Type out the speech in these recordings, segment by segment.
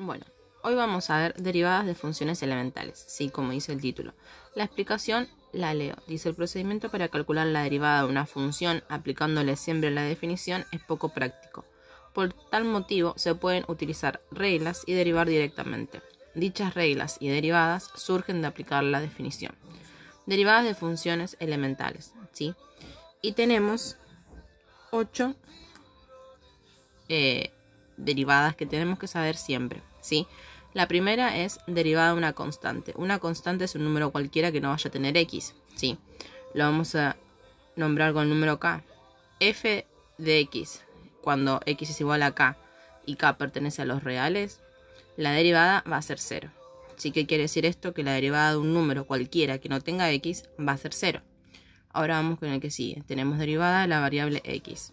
Bueno, hoy vamos a ver derivadas de funciones elementales, sí, como dice el título. La explicación la leo. Dice el procedimiento para calcular la derivada de una función aplicándole siempre la definición es poco práctico. Por tal motivo se pueden utilizar reglas y derivar directamente. Dichas reglas y derivadas surgen de aplicar la definición. Derivadas de funciones elementales, ¿sí? Y tenemos 8 eh, derivadas que tenemos que saber siempre, ¿sí? La primera es derivada de una constante. Una constante es un número cualquiera que no vaya a tener x, ¿sí? Lo vamos a nombrar con el número k. f de x, cuando x es igual a k y k pertenece a los reales, la derivada va a ser 0. ¿Sí que quiere decir esto? Que la derivada de un número cualquiera que no tenga x va a ser 0. Ahora vamos con el que sigue. Tenemos derivada de la variable x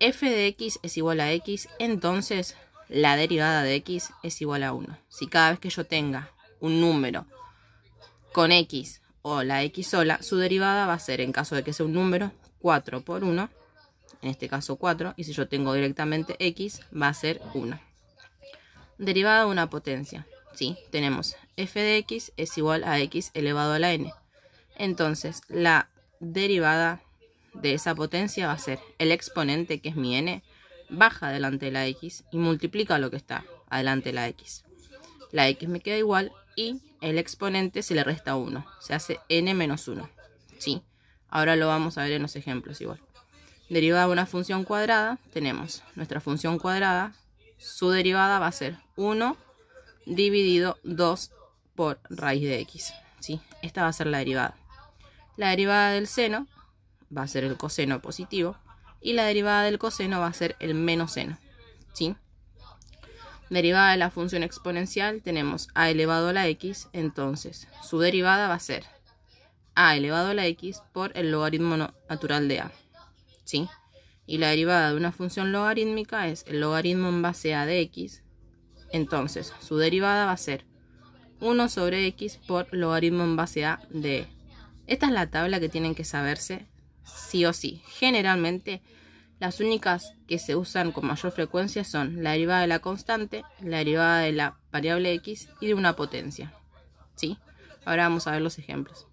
f de x es igual a x, entonces la derivada de x es igual a 1. Si cada vez que yo tenga un número con x o la x sola, su derivada va a ser, en caso de que sea un número, 4 por 1, en este caso 4, y si yo tengo directamente x, va a ser 1. Derivada de una potencia. Sí, tenemos f de x es igual a x elevado a la n. Entonces, la derivada de esa potencia va a ser el exponente, que es mi n, baja delante de la x y multiplica lo que está adelante de la x. La x me queda igual y el exponente se le resta 1, se hace n menos 1. ¿sí? Ahora lo vamos a ver en los ejemplos igual. Derivada de una función cuadrada, tenemos nuestra función cuadrada, su derivada va a ser 1 dividido 2 por raíz de x. ¿sí? Esta va a ser la derivada. La derivada del seno va a ser el coseno positivo y la derivada del coseno va a ser el menos seno. ¿sí? Derivada de la función exponencial tenemos a elevado a la x, entonces su derivada va a ser a elevado a la x por el logaritmo natural de a. ¿sí? Y la derivada de una función logarítmica es el logaritmo en base a de x, entonces su derivada va a ser 1 sobre x por logaritmo en base a de Esta es la tabla que tienen que saberse sí o sí. Generalmente, las únicas que se usan con mayor frecuencia son la derivada de la constante, la derivada de la variable x y de una potencia. ¿Sí? Ahora vamos a ver los ejemplos.